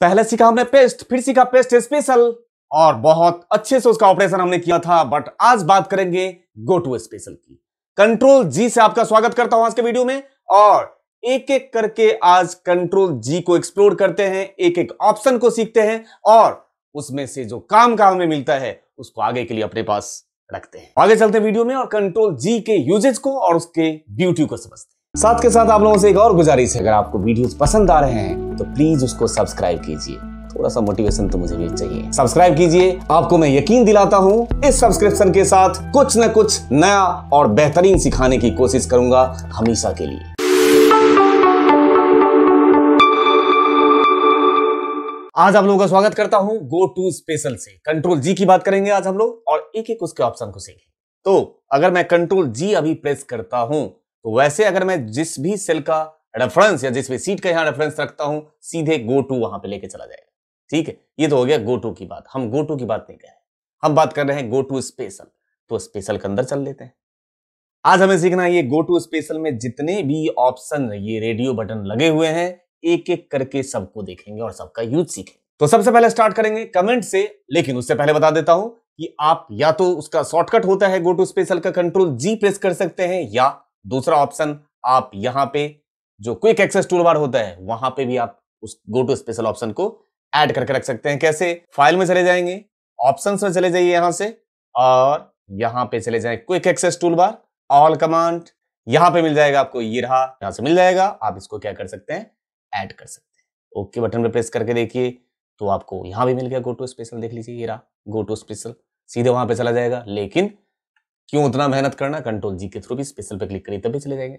पहले सीखा हमने पेस्ट फिर सीखा पेस्ट स्पेशल और बहुत अच्छे से उसका ऑपरेशन हमने किया था बट आज बात करेंगे गो टू स्पेशल की कंट्रोल जी से आपका स्वागत करता हूं आज के वीडियो में और एक एक करके आज कंट्रोल जी को एक्सप्लोर करते हैं एक एक ऑप्शन को सीखते हैं और उसमें से जो काम का हमें मिलता है उसको आगे के लिए अपने पास रखते हैं आगे चलते हैं वीडियो में और कंट्रोल जी के यूजेज को और उसके ब्यूटी को समझते हैं साथ के साथ आप लोगों से एक और गुजारिश है अगर आपको वीडियोस पसंद आ रहे हैं तो प्लीज उसको सब्सक्राइब कीजिए थोड़ा सा मोटिवेशन तो मुझे भी चाहिए सब्सक्राइब कीजिए आपको मैं यकीन दिलाता हूँ इस सब्सक्रिप्शन के साथ कुछ न कुछ नया और बेहतरीन सिखाने की कोशिश करूंगा हमेशा के लिए आज आप लोगों का स्वागत करता हूं गो टू स्पेशल से कंट्रोल जी की बात करेंगे आज हम लोग और एक एक उसके ऑप्शन को सीखेंगे तो अगर मैं कंट्रोल जी अभी प्रेस करता हूं तो वैसे अगर मैं जिस भी सेल का रेफरेंस या जिस भी सीट का यहां रेफरेंस रखता हूं सीधे गो टू वहां पे लेके चला जाएगा ठीक है ये तो हो गया गो टू की बात हम गो टू की बात नहीं कर रहे हम बात कर रहे हैं गो टू स्पेशल तो स्पेशल के अंदर चल लेते हैं आज हमें सीखना है ये गो टू स्पेशल में जितने भी ऑप्शन ये रेडियो बटन लगे हुए हैं एक एक करके सबको देखेंगे और सबका यूज सीखेंगे तो सबसे पहले स्टार्ट करेंगे कमेंट से लेकिन उससे पहले बता देता हूं कि आप या तो उसका शॉर्टकट होता है गो टू स्पेशल का कंट्रोल जी प्रेस कर सकते हैं या दूसरा ऑप्शन आप यहां पे जो क्विक एक्सेस टूल बार होता है वहां पे भी आप उस गो टू स्पेशल ऑप्शन को ऐड करके रख सकते हैं कैसे फाइल में चले जाएंगे ऑप्शन में चले जाइए यहां से और यहां पे चले जाए quick access tool bar all command यहां पे मिल जाएगा आपको ये रहा यहां से मिल जाएगा आप इसको क्या कर सकते हैं ऐड कर सकते हैं ओके बटन पे प्रेस करके देखिए तो आपको यहां भी मिल गया गो टू स्पेशल देख लीजिए ये रहा गो टू स्पेशल सीधे वहां पे चला जाएगा लेकिन क्यों उतना मेहनत करना कंट्रोल जी के थ्रू भी स्पेशल पे क्लिक करिए तभी चले जाएंगे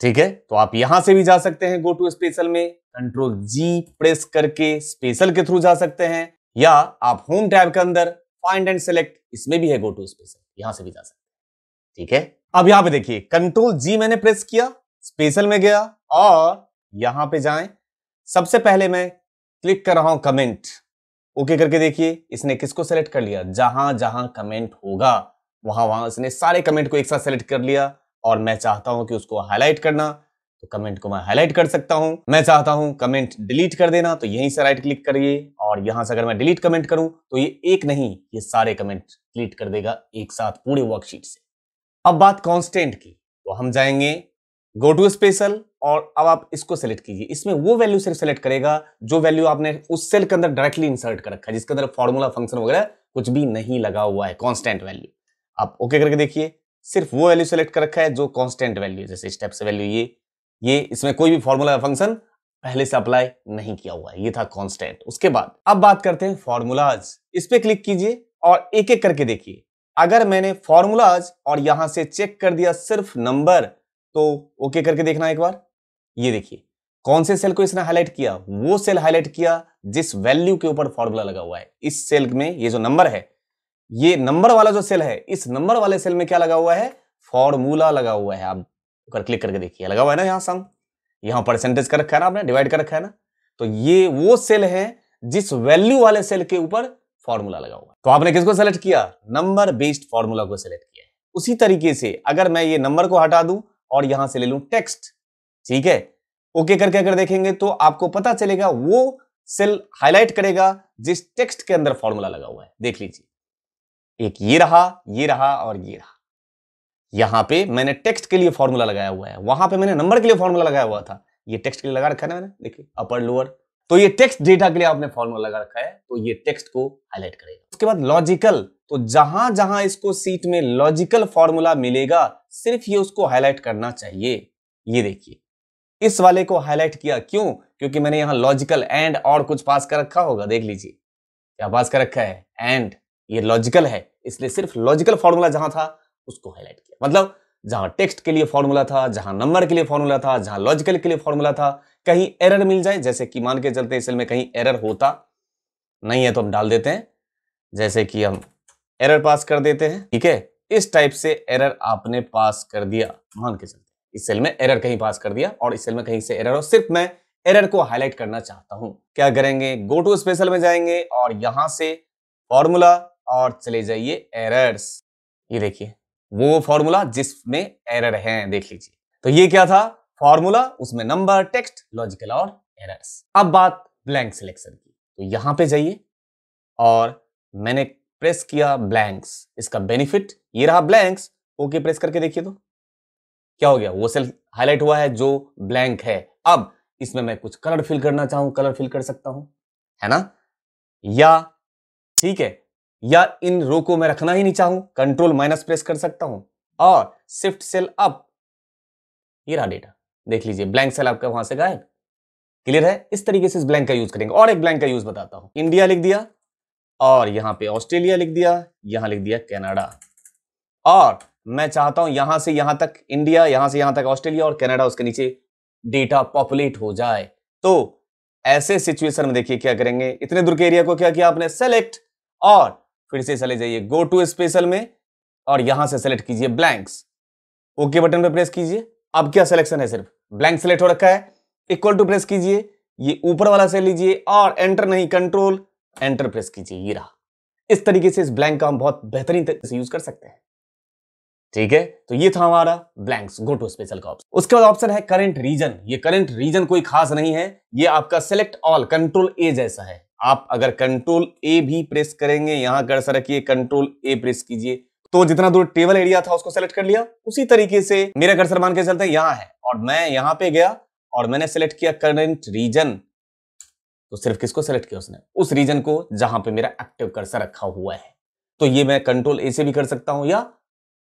ठीक है तो आप यहां से भी जा सकते हैं गो टू स्पेशल में कंट्रोल जी प्रेस करके स्पेशल के थ्रू जा सकते हैं या आप होम टैब के अंदर फाइंड एंड सेलेक्ट इसमें भी है गो टू स्पेशल यहां से भी जा सकते हैं ठीक है अब यहां पे देखिए कंट्रोल जी मैंने प्रेस किया स्पेशल में गया और यहां पे जाएं सबसे पहले मैं क्लिक कर रहा हूं कमेंट ओके करके देखिए इसने किसको सेलेक्ट कर लिया जहां जहां कमेंट होगा वहां वहां उसने सारे कमेंट को एक साथ सेलेक्ट कर लिया और मैं चाहता हूं कि उसको हाईलाइट करना तो कमेंट को मैं हाईलाइट कर सकता हूं मैं चाहता हूं कमेंट डिलीट कर देना तो यहीं से राइट क्लिक करिए और यहां से अगर मैं डिलीट कमेंट करूं तो ये एक नहीं ये सारे कमेंट डिलीट कर देगा एक साथ पूरे वर्कशीट से अब बात कॉन्स्टेंट की तो हम जाएंगे गो टू स्पेशल और अब आप इसको सेलेक्ट कीजिए इसमें वो वैल्यू सिर्फ सेलेक्ट करेगा जो वैल्यू आपने उस सेल के अंदर डायरेक्टली इंसर्ट कर रखा है जिसके अंदर फॉर्मूला फंक्शन वगैरह कुछ भी नहीं लगा हुआ है कॉन्स्टेंट वैल्यू आप ओके करके देखिए सिर्फ वो वैल्यू सेलेक्ट कर रखा है जो कॉन्स्टेंट वैल्यू जैसे स्टेप से वैल्यू ये ये इसमें कोई भी फॉर्मूला फंक्शन पहले से अप्लाई नहीं किया हुआ है ये था कॉन्स्टेंट उसके बाद अब बात करते हैं फॉर्मूलाज इस पर क्लिक कीजिए और एक एक करके देखिए अगर मैंने फॉर्मूलाज और यहां से चेक कर दिया सिर्फ नंबर तो ओके करके देखना एक बार ये देखिए कौन से सेल को इसने हाईलाइट किया वो सेल हाईलाइट किया जिस वैल्यू के ऊपर फॉर्मूला लगा हुआ है इस सेल में ये जो नंबर है ये नंबर वाला जो सेल है इस नंबर वाले सेल में क्या लगा हुआ है फॉर्मूला लगा हुआ है आप कर क्लिक करके देखिए लगा हुआ है ना यहाँ सम यहाँ परसेंटेज कर रखा है ना आपने डिवाइड कर रखा है ना तो ये वो सेल है जिस वैल्यू वाले सेल के ऊपर फॉर्मूला लगा हुआ तो आपने किसको सेलेक्ट किया नंबर बेस्ड फॉर्मूला को सिलेक्ट किया उसी तरीके से अगर मैं ये नंबर को हटा दूं और यहां से ले लूं टेक्स्ट ठीक है ओके करके अगर देखेंगे तो आपको पता चलेगा वो सेल हाईलाइट करेगा जिस टेक्स्ट के अंदर फॉर्मूला लगा हुआ है देख लीजिए एक ये रहा ये रहा और ये रहा यहां पे मैंने टेक्स्ट के लिए फॉर्मूला लगाया हुआ है वहां पे मैंने नंबर के लिए फॉर्मूला लगाया हुआ था ये टेक्स्ट के लिए लगा रखा है ना मैंने देखिए अपर लोअर तो ये टेक्स्ट डेटा के लिए आपने फॉर्मूला लगा रखा है तो ये टेक्स्ट को हाईलाइट करेगा उसके बाद लॉजिकल तो जहां जहां इसको सीट में लॉजिकल फॉर्मूला मिलेगा सिर्फ ये उसको हाईलाइट करना चाहिए ये देखिए इस वाले को हाईलाइट किया क्यों क्योंकि मैंने यहां लॉजिकल एंड और कुछ पास कर रखा होगा देख लीजिए क्या पास कर रखा है एंड ये लॉजिकल है इसलिए सिर्फ लॉजिकल फॉर्मूला जहां था उसको हाईलाइट किया मतलब जहां टेक्स्ट के लिए फॉर्मूला था जहां नंबर के लिए फॉर्मूला था जहां लॉजिकल के लिए फॉर्मूला था कहीं एरर मिल जाए जैसे कि मान के चलते इसल में कहीं एरर होता नहीं है तो हम डाल देते हैं जैसे कि हम एरर पास कर देते हैं ठीक है इस टाइप से एरर आपने पास कर दिया मान के चलते इस सेल में एरर कहीं पास कर दिया और इस सेल में कहीं से एरर हो सिर्फ मैं एरर को हाईलाइट करना चाहता हूं क्या करेंगे गो टू स्पेशल में जाएंगे और यहां से फॉर्मूला और चले जाइए एरर्स ये देखिए वो फॉर्मूला जिसमें एरर है देख लीजिए तो ये क्या था फॉर्मूला उसमें नंबर टेक्स्ट लॉजिकल और एरर्स अब बात ब्लैंक सिलेक्शन की तो यहां पे जाइए और मैंने प्रेस किया ब्लैंक्स इसका बेनिफिट ये रहा ब्लैंक्स ओके प्रेस करके देखिए तो क्या हो गया वो सेल हाईलाइट हुआ है जो ब्लैंक है अब इसमें मैं कुछ कलर फिल करना चाहूं कलर फिल कर सकता हूं है ना या ठीक है या इन रो को मैं रखना ही नहीं चाहूं कंट्रोल माइनस प्रेस कर सकता हूं और शिफ्ट सेल अप ये रहा डेटा देख लीजिए ब्लैंक सेल आपका वहां से गायब क्लियर है इस तरीके से इस ब्लैंक का यूज करेंगे और एक ब्लैंक का यूज बताता हूं इंडिया लिख दिया और यहां पे ऑस्ट्रेलिया लिख दिया यहां लिख दिया कनाडा और मैं चाहता हूं यहां से यहां तक इंडिया यहां से यहां तक ऑस्ट्रेलिया और कनाडा उसके नीचे डेटा पॉपुलेट हो जाए तो ऐसे सिचुएशन में देखिए क्या करेंगे इतने दूर के एरिया को क्या किया आपने सेलेक्ट और फिर से चले जाइए गो टू स्पेशल में और यहां से सेलेक्ट कीजिए ब्लैंक्स ओके बटन पर प्रेस कीजिए अब क्या सिलेक्शन है सिर्फ ब्लैंक सेलेक्ट हो रखा है इक्वल टू प्रेस कीजिए ये ऊपर वाला से लीजिए और एंटर नहीं कंट्रोल एंटर प्रेस कीजिए ये रहा इस तरीके से इस ब्लैंक का हम बहुत बेहतरीन तरीके से यूज कर सकते हैं ठीक है तो ये था हमारा ब्लैंक्स गो टू स्पेशल का ऑप्शन उसके बाद ऑप्शन है करंट रीजन ये करंट रीजन कोई खास नहीं है ये आपका सेलेक्ट ऑल कंट्रोल ए जैसा है आप अगर कंट्रोल ए भी प्रेस करेंगे यहां कर्सर रखिए कंट्रोल ए प्रेस कीजिए तो जितना दूर टेबल एरिया था उसको सेलेक्ट कर लिया उसी तरीके से मेरा कर्सर मान के चलते यहां है और मैं यहां पे गया और मैंने सेलेक्ट किया करंट रीजन तो सिर्फ किसको सेलेक्ट किया उसने उस रीजन को जहां पे मेरा एक्टिव कर्सर रखा हुआ है तो ये मैं कंट्रोल ए से भी कर सकता हूं या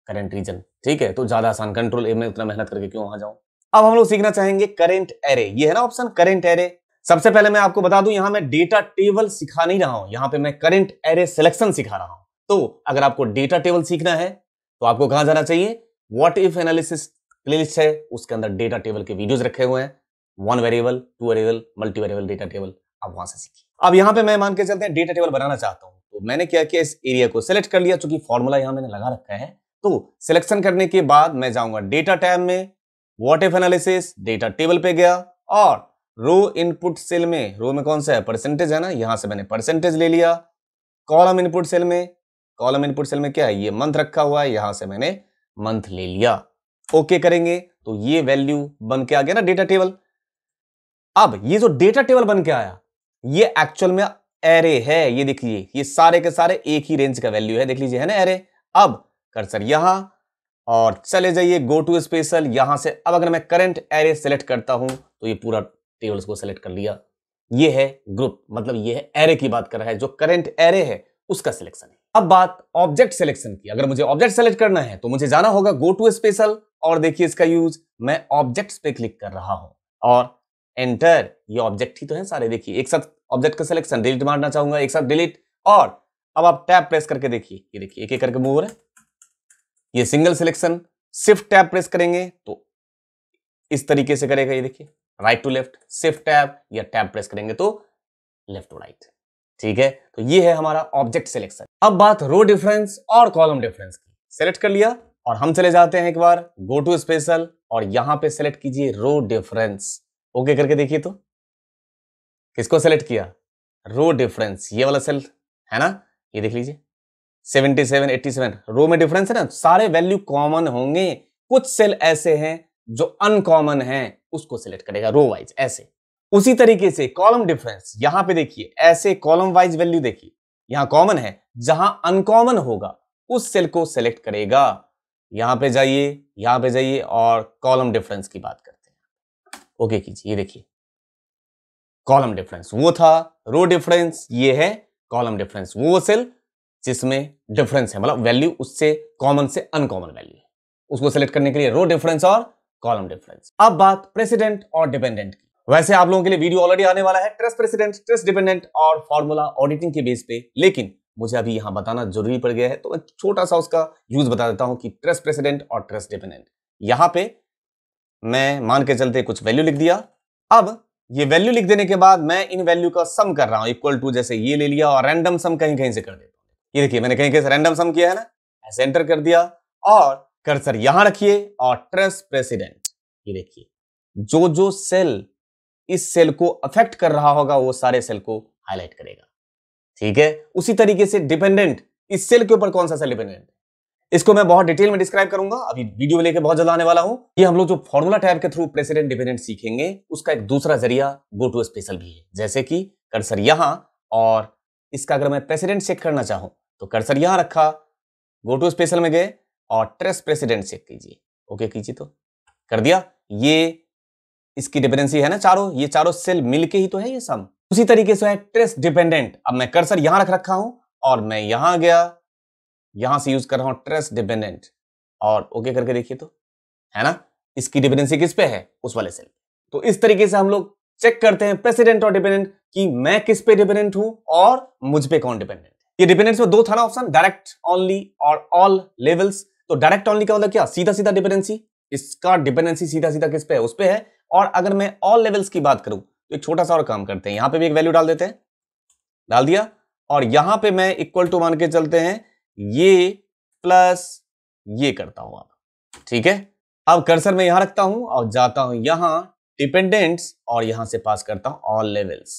करंट रीजन ठीक है तो ज्यादा आसान कंट्रोल ए में उतना मेहनत करके क्यों वहां जाऊं अब हम लोग सीखना चाहेंगे करेंट एरे ये है ना ऑप्शन करेंट एरे सबसे पहले मैं आपको बता दूं यहां मैं डेटा टेबल सिखा नहीं रहा हूं यहां पे मैं करंट एरे सिलेक्शन सिखा रहा हूं तो अगर आपको डेटा टेबल सीखना है तो आपको कहां जाना चाहिए व्हाट इफ एनालिसिस प्लेलिस्ट है उसके अंदर डेटा टेबल के वीडियोस रखे हुए हैं one variable two variable multi variable data table आप वहां से सीखिए अब यहां पर मैं मान के चलते हैं डेटा टेबल बनाना चाहता हूँ तो मैंने क्या किया इस एरिया को सिलेक्ट कर लिया चूंकि फॉर्मूला यहां मैंने लगा रखा है तो सिलेक्शन करने के बाद मैं जाऊंगा डेटा टैब में what if analysis data table पे गया और रो इनपुट सेल में रो में कौन सा है परसेंटेज है ना यहां से मैंने परसेंटेज ले लिया कॉलम इनपुट सेल में कॉलम इनपुट सेल में क्या है ये मंथ रखा हुआ है यहां से मैंने मंथ ले लिया ओके करेंगे तो ये वैल्यू बन के आ गया ना डेटा टेबल अब ये जो डेटा टेबल बन के आया ये एक्चुअल में एरे है ये देखिए ये सारे के सारे एक ही रेंज का वैल्यू है देख लीजिए है ना एरे अब कर्सर यहां और चले जाइए गो टू स्पेशल यहां से अब अगर मैं करंट एरे सेलेक्ट करता हूं तो ये पूरा टेबल्स को सेलेक्ट कर लिया ये है ग्रुप मतलब ये है एरे की बात कर रहा है जो करेंट एरे है उसका सिलेक्शन है अब बात ऑब्जेक्ट सिलेक्शन की अगर मुझे ऑब्जेक्ट सेलेक्ट करना है तो मुझे जाना होगा गो टू स्पेशल और देखिए इसका यूज मैं ऑब्जेक्ट्स पे क्लिक कर रहा हूं और एंटर ये ऑब्जेक्ट ही तो है सारे देखिए एक साथ ऑब्जेक्ट का सिलेक्शन डिलीट मारना चाहूंगा एक साथ डिलीट और अब आप टैप प्रेस करके देखिए ये देखिए एक एक करके मूव है ये सिंगल सिलेक्शन सिर्फ टैप प्रेस करेंगे तो इस तरीके से करेगा ये देखिए right to left shift tab या टैब प्रेस करेंगे तो लेफ्ट टू राइट ठीक है तो ये है हमारा ऑब्जेक्ट सिलेक्शन अब बात रो डिफरेंस और कॉलम डिफरेंस की सेलेक्ट कर लिया और हम चले जाते हैं एक बार गो टू स्पेशल और यहां पे सेलेक्ट कीजिए रो डिफरेंस ओके करके देखिए तो किसको सेलेक्ट किया रो डिफरेंस ये वाला सेल है ना ये देख लीजिए 77, 87 रो में डिफरेंस है ना सारे वैल्यू कॉमन होंगे कुछ सेल ऐसे हैं जो अनकॉमन हैं उसको सिलेक्ट करेगा रो वाइज ऐसे उसी तरीके से कॉलम डिफरेंस यहां पे देखिए ऐसे कॉलम वाइज वैल्यू देखिए यहां कॉमन है जहां अनकॉमन होगा उस सेल को सिलेक्ट करेगा यहां पे जाइए यहां पे जाइए और कॉलम डिफरेंस की बात करते हैं ओके कीजिए ये देखिए कॉलम डिफरेंस वो था रो डिफरेंस ये है कॉलम डिफरेंस वो सेल जिसमें डिफरेंस है मतलब वैल्यू उससे कॉमन से अनकॉमन वैल्यू उसको सेलेक्ट करने के लिए रो डिफरेंस और कॉलम डिफरेंस अब बात प्रेसिडेंट और डिपेंडेंट की वैसे आप लोगों के लिए वीडियो ऑलरेडी आने वाला है ट्रस्ट प्रेसिडेंट ट्रस्ट डिपेंडेंट और फॉर्मूला ऑडिटिंग के बेस पे लेकिन मुझे अभी यहां बताना जरूरी पड़ गया है तो मैं छोटा सा उसका यूज बता देता हूं कि ट्रस्ट प्रेसिडेंट और ट्रस्ट डिपेंडेंट यहां पे मैं मान के चलते कुछ वैल्यू लिख दिया अब ये वैल्यू लिख देने के बाद मैं इन वैल्यू का सम कर रहा हूं इक्वल टू जैसे ये ले लिया और रैंडम सम कहीं कहीं से कर देता हूँ ये देखिए मैंने कहीं कहीं से रैंडम सम किया है ना ऐसे एंटर कर दिया और कर्सर यहां रखिए और ट्रस्ट प्रेसिडेंट ये देखिए जो जो सेल इस सेल को अफेक्ट कर रहा होगा वो सारे सेल को हाईलाइट करेगा ठीक है उसी तरीके से डिपेंडेंट इस सेल के ऊपर कौन सा सेल डिपेंडेंट है इसको मैं बहुत डिटेल में डिस्क्राइब करूंगा अभी वीडियो लेके बहुत जल्द आने वाला हूं ये हम लोग जो फॉर्मूला टाइप के थ्रू प्रेसिडेंट डिपेंडेंट सीखेंगे उसका एक दूसरा जरिया गो टू स्पेशल भी है जैसे कि कर्सर यहां और इसका अगर मैं प्रेसिडेंट चेक करना चाहूं तो कर्सर यहां रखा गो टू स्पेशल में गए और ट्रेस प्रेसिडेंट चेक कीजिए ओके कीजिए तो कर दिया ये इसकी डिपेंडेंसी है ना चारों ये चारों सेल मिलके ही तो है ये सम उसी तरीके से है ट्रेस डिपेंडेंट अब मैं कर्सर यहां रख रखा हूं और मैं यहां गया यहां से यूज कर रहा हूं ट्रेस डिपेंडेंट और ओके करके देखिए तो है ना इसकी डिपेंडेंसी किस पे है उस वाले सेल तो इस तरीके से हम लोग चेक करते हैं प्रेसिडेंट और डिपेंडेंट कि मैं किस पे डिपेंडेंट हूं और मुझ पे कौन डिपेंडेंट ये डिपेंडेंट में दो था ना ऑप्शन डायरेक्ट ओनली और ऑल लेवल्स तो डायरेक्ट ऑनली का मतलब क्या सीधा सीधा डिपेंडेंसी इसका डिपेंडेंसी सीधा सीधा किस पे है उस पर है और अगर मैं ऑल लेवल्स की बात करूं तो एक छोटा सा और काम करते हैं यहां पे भी एक वैल्यू डाल देते हैं डाल दिया और यहां पे मैं इक्वल टू मान के चलते हैं ये प्लस ये करता हूं ठीक है अब कर्सर में यहां रखता हूं और जाता हूं यहां डिपेंडेंट्स और यहां से पास करता हूं ऑल लेवल्स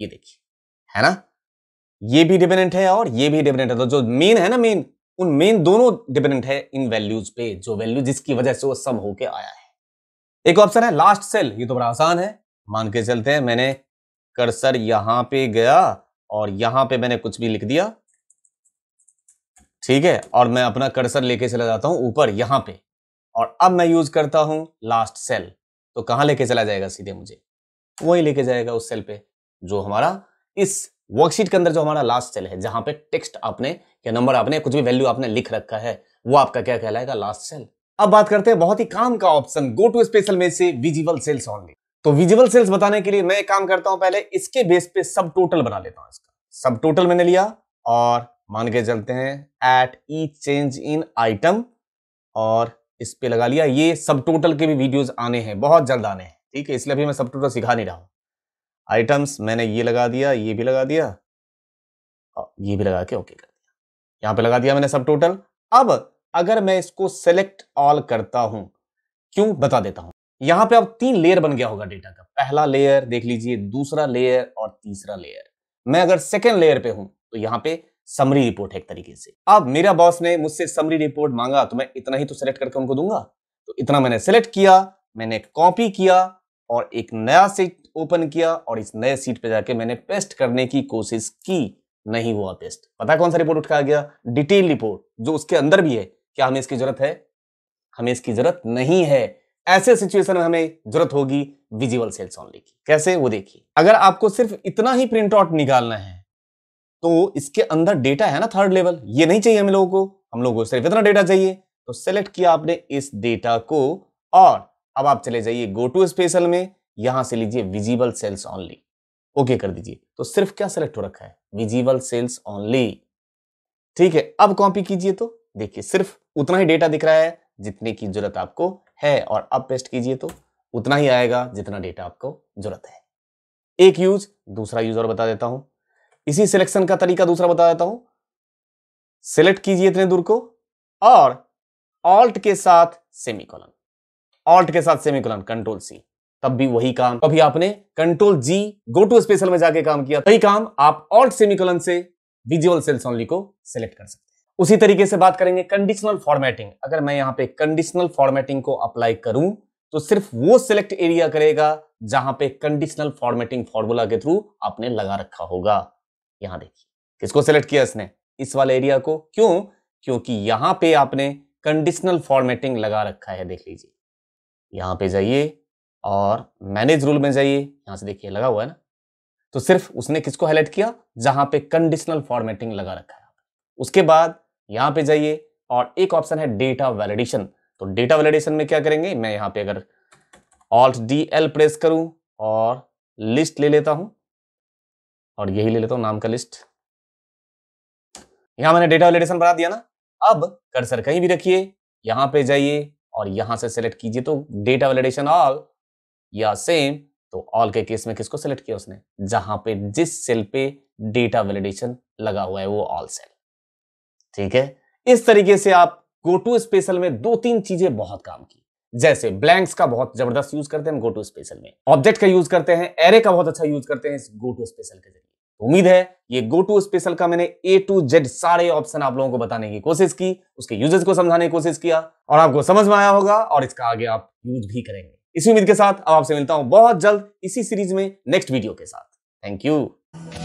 ये देखिए है ना ये भी डिपेंडेंट है और ये भी डिपेंडेंट है तो जो मेन है ना मेन उन मेन दोनों डिपेंडेंट है इन वैल्यूज पे जो वैल्यू जिसकी वजह से वो सम होके आया है एक ऑप्शन है लास्ट सेल ये तो बड़ा आसान है मान के चलते हैं मैंने कर्सर यहां पे गया और यहां पे मैंने कुछ भी लिख दिया ठीक है और मैं अपना कर्सर लेके चला जाता हूं ऊपर यहां पे और अब मैं यूज करता हूं लास्ट सेल तो कहां लेके चला जाएगा सीधे मुझे वही लेके जाएगा उस सेल पे जो हमारा इस वर्कशीट के अंदर जो हमारा लास्ट सेल है जहां पे टेक्स्ट आपने या नंबर आपने कुछ भी वैल्यू आपने लिख रखा है वो आपका क्या कहलाएगा लास्ट सेल अब बात करते हैं बहुत ही काम का ऑप्शन गो टू स्पेशल में से विजिबल सेल्स ऑनली तो विजिबल सेल्स बताने के लिए मैं काम करता हूं पहले इसके बेस पे सब टोटल बना लेता हूं इसका सब टोटल मैंने लिया और मान के चलते हैं at each change in item और इस पे लगा लिया ये सब टोटल के भी वीडियोस आने हैं बहुत जल्द आने हैं ठीक है इसलिए अभी मैं सब टोटल सिखा नहीं रहा हूं आइटम्स मैंने ये लगा दिया ये भी लगा दिया ये भी लगा के ओके कर दिया यहाँ पे लगा दिया मैंने सब टोटल अब अगर मैं इसको सेलेक्ट ऑल करता हूं क्यों बता देता हूं यहां पे अब तीन लेयर बन गया होगा डेटा का पहला लेयर देख लीजिए दूसरा लेयर और तीसरा लेयर मैं अगर सेकेंड लेयर पे हूं तो यहाँ पे समरी रिपोर्ट है एक तरीके से अब मेरा बॉस ने मुझसे समरी रिपोर्ट मांगा तो मैं इतना ही तो सेलेक्ट करके उनको दूंगा तो इतना मैंने सेलेक्ट किया मैंने कॉपी किया और एक नया से ओपन किया और इस नए सीट पे जाके मैंने पेस्ट करने की कोशिश की नहीं हुआ पेस्ट पता कौन सा रिपोर्ट उठा गया डिटेल रिपोर्ट जो उसके अंदर भी है क्या हमें इसकी जरूरत है हमें इसकी जरूरत नहीं है ऐसे सिचुएशन में हमें जरूरत होगी विजिबल सेल्स ऑनली की कैसे वो देखिए अगर आपको सिर्फ इतना ही प्रिंट आउट निकालना है तो इसके अंदर डेटा है ना थर्ड लेवल ये नहीं चाहिए हम लोगों को हम लोगों को सिर्फ इतना डेटा चाहिए तो सेलेक्ट किया आपने इस डेटा को और अब आप चले जाइए गो टू स्पेशल में यहां से लीजिए विजिबल सेल्स ऑनली ओके कर दीजिए तो सिर्फ क्या सेलेक्ट हो रखा है विजिबल सेल्स ऑनली ठीक है अब कॉपी कीजिए तो देखिए सिर्फ उतना ही डेटा दिख रहा है जितने की जरूरत आपको है और अब पेस्ट कीजिए तो उतना ही आएगा जितना डेटा आपको जरूरत है एक यूज दूसरा यूज और बता देता हूं इसी सिलेक्शन का तरीका दूसरा बता देता हूं सिलेक्ट कीजिए इतने दूर को और ऑल्ट के साथ कॉलन ऑल्ट के साथ कॉलन कंट्रोल सी तब भी वही काम कभी आपने control G go to special में जाके काम किया वही काम आप ऑल्ट सेमिकोलन से विजुअल सेल्स ऑनली को सिलेक्ट कर सकते हैं उसी तरीके से बात करेंगे कंडीशनल फॉर्मेटिंग अगर मैं यहाँ पे कंडीशनल फॉर्मेटिंग को अप्लाई करूं तो सिर्फ वो सिलेक्ट एरिया करेगा जहां पे कंडीशनल फॉर्मेटिंग फॉर्मूला के थ्रू आपने लगा रखा होगा यहां देखिए किसको सिलेक्ट किया इसने इस वाले एरिया को क्यों क्योंकि यहां पे आपने कंडीशनल फॉर्मेटिंग लगा रखा है देख लीजिए यहां पे जाइए और मैनेज रूल में जाइए यहां से देखिए लगा हुआ है ना तो सिर्फ उसने किसको हाईलाइट किया जहां पे कंडीशनल फॉर्मेटिंग लगा रखा है उसके बाद यहां पे जाइए और एक ऑप्शन है डेटा वैलिडेशन तो डेटा वैलिडेशन में क्या करेंगे मैं यहां पे अगर ऑल्ट डी एल प्रेस करूं और लिस्ट ले लेता हूं और यही ले लेता हूं नाम का लिस्ट यहां मैंने डेटा वैलिडेशन बना दिया ना अब कर्सर कहीं भी रखिए यहां पे जाइए और यहां से सेलेक्ट कीजिए तो डेटा वैलिडेशन ऑल या सेम तो ऑल के केस में किसको सेलेक्ट किया उसने जहां पे जिस सेल पे डेटा वैलिडेशन लगा हुआ है वो ऑल सेल ठीक है इस तरीके से आप गो टू स्पेशल में दो तीन चीजें बहुत काम की जैसे ब्लैंक्स का बहुत जबरदस्त यूज करते हैं गो टू स्पेशल में ऑब्जेक्ट का यूज करते हैं एरे का बहुत अच्छा यूज करते हैं इस गो टू स्पेशल के जरिए तो उम्मीद है ये गो टू स्पेशल का मैंने ए टू जेड सारे ऑप्शन आप लोगों को बताने की कोशिश की उसके यूजेस को समझाने की कोशिश किया और आपको समझ में आया होगा और इसका आगे आप यूज भी करेंगे इसी उम्मीद के साथ अब आपसे मिलता हूं बहुत जल्द इसी सीरीज में नेक्स्ट वीडियो के साथ थैंक यू